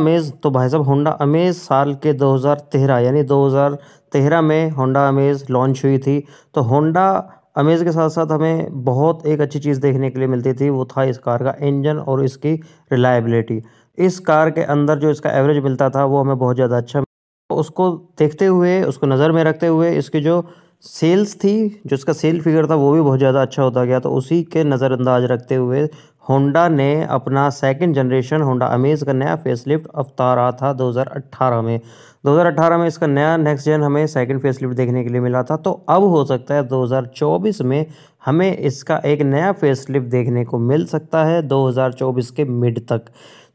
amaze तो भाई साहब होंडा अमेज साल के 2013 यानी 2013 में होंडा अमेज लॉन्च हुई थी तो होंडा अमेज के साथ साथ हमें बहुत एक अच्छी चीज़ देखने के लिए मिलती थी वो था इस कार का इंजन और इसकी रिलायबिलिटी इस कार के अंदर जो इसका एवरेज मिलता था वो हमें बहुत ज़्यादा अच्छा उसको देखते हुए उसको नज़र में रखते हुए इसकी जो सेल्स थी जो उसका सेल फिगर था वो भी बहुत ज़्यादा अच्छा होता गया तो उसी के नज़रअंदाज रखते हुए होंडा ने अपना सेकंड जनरेशन होंडा अमेज़ का नया फेसलिफ्ट अवतारा था 2018 में 2018 में इसका नया नेक्स्ट जन हमें सेकंड फेसलिफ्ट देखने के लिए मिला था तो अब हो सकता है 2024 में हमें इसका एक नया फेसलिफ्ट देखने को मिल सकता है 2024 के मिड तक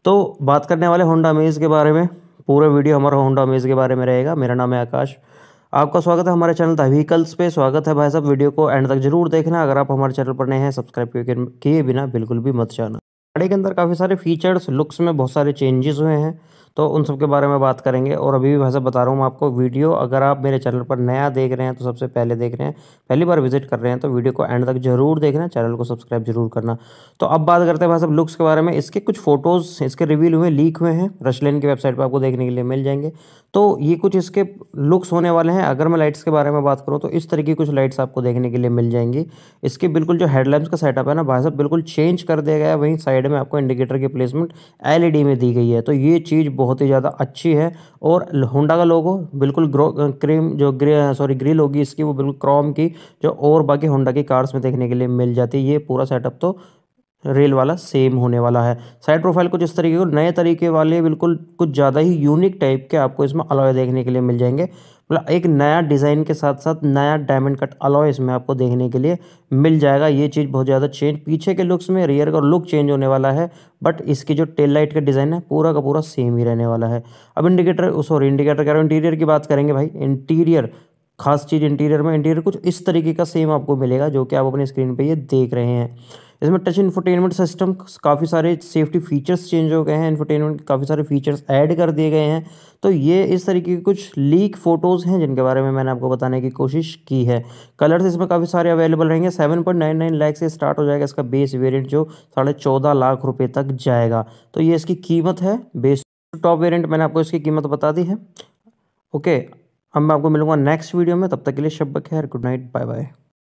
तो बात करने वाले होंडा अमेज़ के बारे में पूरा वीडियो हमारा होंडा अमेज़ के बारे में रहेगा मेरा नाम है आकाश आपका स्वागत है हमारे चैनल द व्हीकल्स पे स्वागत है भाई साहब वीडियो को एंड तक जरूर देखना अगर आप हमारे चैनल पर नए हैं सब्सक्राइब किए बिना बिल्कुल भी मत जाना गाड़ी के अंदर काफ़ी सारे फीचर्स लुक्स में बहुत सारे चेंजेस हुए हैं तो उन सब के बारे में बात करेंगे और अभी भी भाई साहब बता रहा हूँ मैं आपको वीडियो अगर आप मेरे चैनल पर नया देख रहे हैं तो सबसे पहले देख रहे हैं पहली बार विजिट कर रहे हैं तो वीडियो को एंड तक जरूर देखना चैनल को सब्सक्राइब जरूर करना तो अब बात करते हैं भाई साहब लुक्स के बारे में इसके कुछ फोटोज़ इसके रिवील हुए लीक हुए हैं रशलेन की वेबसाइट पर आपको देखने के लिए मिल जाएंगे तो ये कुछ इसके लुक्स होने वाले हैं अगर मैं लाइट्स के बारे में बात करूँ तो इस तरीके की कुछ लाइट्स आपको देखने के लिए मिल जाएंगी इसके बिल्कुल जो हेडलैम्प्स का सेटअप है ना भाई साहब बिल्कुल चेंज कर दिया गया वहीं साइड में आपको इंडिकेटर की प्लेसमेंट एल में दी गई है तो ये चीज़ बहुत ही ज़्यादा अच्छी है और होंडा का लोगो बिल्कुल ग्रो क्रीम जो ग्रे सॉरी ग्रिल होगी इसकी वो बिल्कुल क्रोम की जो और बाकी होंडा की कार्स में देखने के लिए मिल जाती है ये पूरा सेटअप तो रेल वाला सेम होने वाला है साइड प्रोफाइल कुछ इस तरीके को नए तरीके वाले बिल्कुल कुछ ज़्यादा ही यूनिक टाइप के आपको इसमें अलॉय देखने के लिए मिल जाएंगे मतलब एक नया डिज़ाइन के साथ साथ नया डायमंड कट अलॉय इसमें आपको देखने के लिए मिल जाएगा ये चीज़ बहुत ज़्यादा चेंज पीछे के लुक्स में रियर का लुक चेंज होने वाला है बट इसकी जो टेल लाइट का डिज़ाइन है पूरा का पूरा सेम ही रहने वाला है अब इंडिकेटर सॉरी इंडिकेटर कह रहे इंटीरियर की बात करेंगे भाई इंटीरियर खास चीज़ इंटीरियर में इंटीरियर कुछ इस तरीके का सेम आपको मिलेगा जो कि आप अपनी स्क्रीन पर ये देख रहे हैं इसमें टच इन्फोटेनमेंट सिस्टम काफ़ी सारे सेफ्टी फीचर्स चेंज हो गए हैं इन्फोटेनमेंट काफ़ी सारे फीचर्स ऐड कर दिए गए हैं तो ये इस तरीके के कुछ लीक फ़ोटोज़ हैं जिनके बारे में मैंने आपको बताने की कोशिश की है कलर्स इसमें काफ़ी सारे अवेलेबल रहेंगे सेवन पॉइंट नाइन नाइन से स्टार्ट हो जाएगा इसका बेस वेरियंट जो साढ़े चौदह लाख रुपये तक जाएगा तो ये इसकी कीमत है बेस टॉप वेरियंट मैंने आपको इसकी कीमत बता दी है ओके अब मैं आपको मिलूंगा नेक्स्ट वीडियो में तब तक के लिए शब्द खैर गुड नाइट बाय बाय